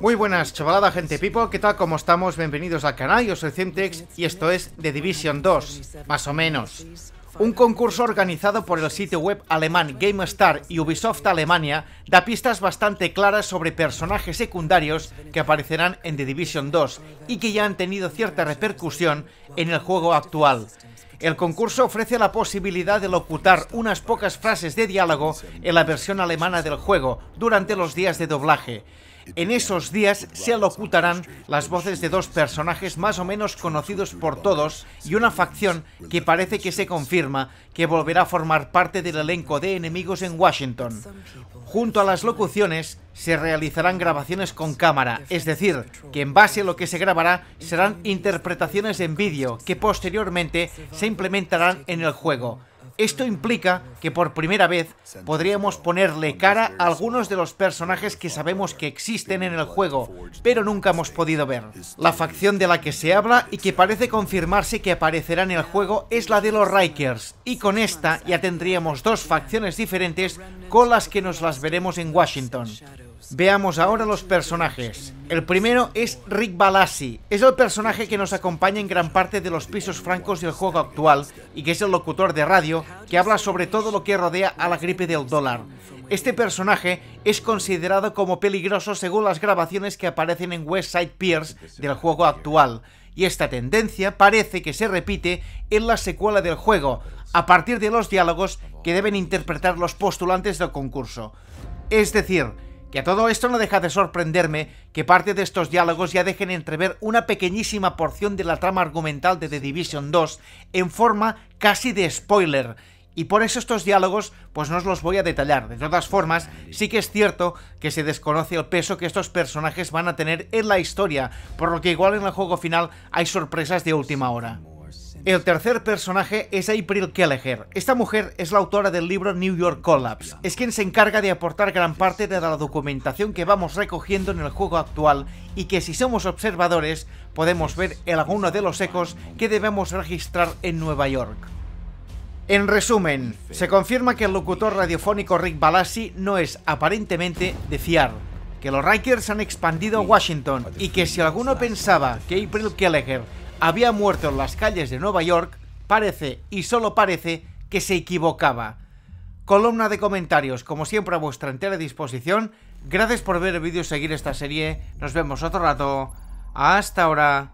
Muy buenas chavalada gente pipo, ¿qué tal? ¿Cómo estamos? Bienvenidos al canal, yo soy Centex y esto es The Division 2, más o menos. Un concurso organizado por el sitio web alemán GameStar y Ubisoft Alemania da pistas bastante claras sobre personajes secundarios que aparecerán en The Division 2 y que ya han tenido cierta repercusión en el juego actual. El concurso ofrece la posibilidad de locutar unas pocas frases de diálogo en la versión alemana del juego durante los días de doblaje. En esos días se locutarán las voces de dos personajes más o menos conocidos por todos y una facción que parece que se confirma que volverá a formar parte del elenco de enemigos en Washington. Junto a las locuciones, se realizarán grabaciones con cámara, es decir, que en base a lo que se grabará serán interpretaciones en vídeo que posteriormente se implementarán en el juego. Esto implica que por primera vez podríamos ponerle cara a algunos de los personajes que sabemos que existen en el juego, pero nunca hemos podido ver. La facción de la que se habla y que parece confirmarse que aparecerá en el juego es la de los Rikers, y con esta ya tendríamos dos facciones diferentes con las que nos las veremos en Washington. Veamos ahora los personajes. El primero es Rick Balassi. Es el personaje que nos acompaña en gran parte de los pisos francos del juego actual y que es el locutor de radio que habla sobre todo lo que rodea a la gripe del dólar. Este personaje es considerado como peligroso según las grabaciones que aparecen en West Side Pierce del juego actual y esta tendencia parece que se repite en la secuela del juego, a partir de los diálogos que deben interpretar los postulantes del concurso. Es decir, que a todo esto no deja de sorprenderme que parte de estos diálogos ya dejen entrever una pequeñísima porción de la trama argumental de The Division 2 en forma casi de spoiler, y por eso estos diálogos pues no os los voy a detallar. De todas formas, sí que es cierto que se desconoce el peso que estos personajes van a tener en la historia, por lo que igual en el juego final hay sorpresas de última hora. El tercer personaje es April Kelleher. Esta mujer es la autora del libro New York Collapse. Es quien se encarga de aportar gran parte de la documentación que vamos recogiendo en el juego actual y que si somos observadores podemos ver en alguno de los ecos que debemos registrar en Nueva York. En resumen, se confirma que el locutor radiofónico Rick Balassi no es aparentemente de fiar, que los Rikers han expandido Washington y que si alguno pensaba que April Kelleher había muerto en las calles de Nueva York, parece, y solo parece, que se equivocaba. Columna de comentarios, como siempre a vuestra entera disposición. Gracias por ver el vídeo y seguir esta serie. Nos vemos otro rato. Hasta ahora.